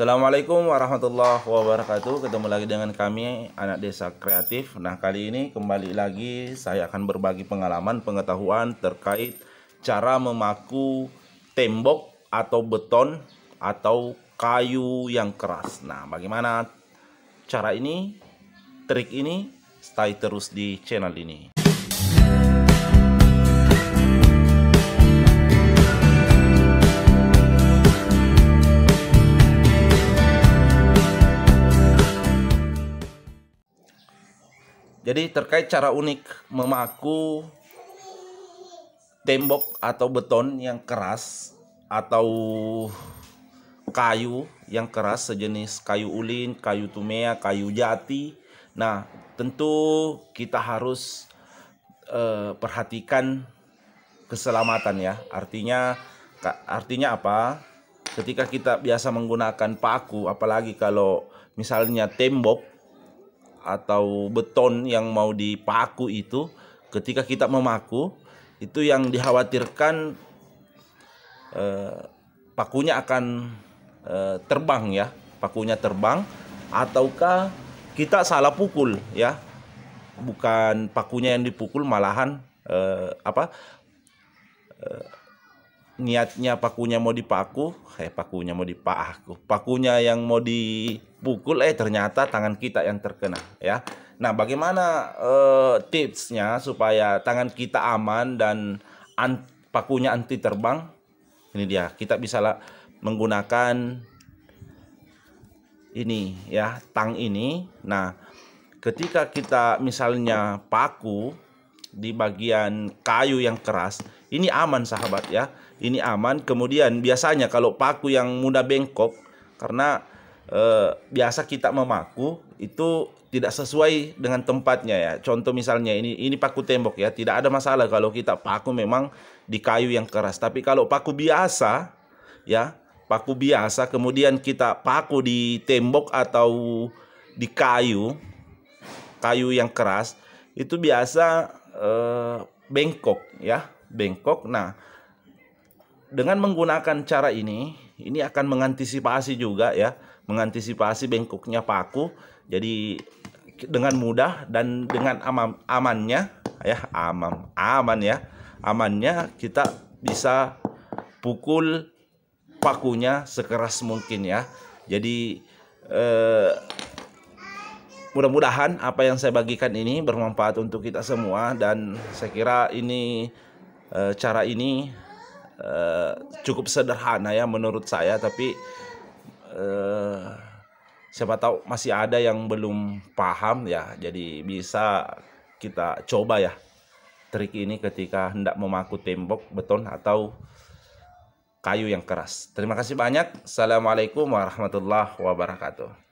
Assalamualaikum warahmatullahi wabarakatuh. Ketemu lagi dengan kami anak desa kreatif. Nah, kali ini kembali lagi saya akan berbagi pengalaman pengetahuan terkait cara memaku tembok atau beton atau kayu yang keras. Nah, bagaimana cara ini? Trik ini stay terus di channel ini. Jadi terkait cara unik memaku tembok atau beton yang keras atau kayu yang keras sejenis kayu ulin, kayu tumea, kayu jati. Nah, tentu kita harus uh, perhatikan keselamatan ya. Artinya artinya apa? Ketika kita biasa menggunakan paku, apalagi kalau misalnya tembok atau beton yang mau dipaku itu ketika kita memaku itu yang dikhawatirkan eh, pakunya akan eh, terbang ya pakunya terbang ataukah kita salah pukul ya bukan pakunya yang dipukul malahan eh, apa eh, niatnya pakunya mau dipaku eh pakunya mau dipaku pakunya yang mau di pukul eh ternyata tangan kita yang terkena ya. Nah, bagaimana uh, tipsnya supaya tangan kita aman dan an pakunya anti terbang? Ini dia. Kita bisa lah menggunakan ini ya, tang ini. Nah, ketika kita misalnya paku di bagian kayu yang keras, ini aman sahabat ya. Ini aman. Kemudian biasanya kalau paku yang mudah bengkok karena eh, biasa kita memaku itu tidak sesuai dengan tempatnya ya. Contoh misalnya ini ini paku tembok ya, tidak ada masalah kalau kita paku memang di kayu yang keras. Tapi kalau paku biasa ya, paku biasa kemudian kita paku di tembok atau di kayu kayu yang keras itu biasa eh, bengkok ya, bengkok. Nah, dengan menggunakan cara ini ini akan mengantisipasi juga ya, mengantisipasi bengkoknya paku. Jadi dengan mudah dan dengan aman amannya ya, aman aman ya. Amannya kita bisa pukul pakunya sekeras mungkin ya. Jadi eh, mudah-mudahan apa yang saya bagikan ini bermanfaat untuk kita semua dan saya kira ini eh, cara ini Eh, cukup sederhana ya menurut saya tapi uh, siapa tahu masih ada yang belum paham ya jadi bisa kita coba ya trik ini ketika hendak memaku tembok beton atau kayu yang keras. Terima kasih banyak. Assalamualaikum warahmatullahi wabarakatuh.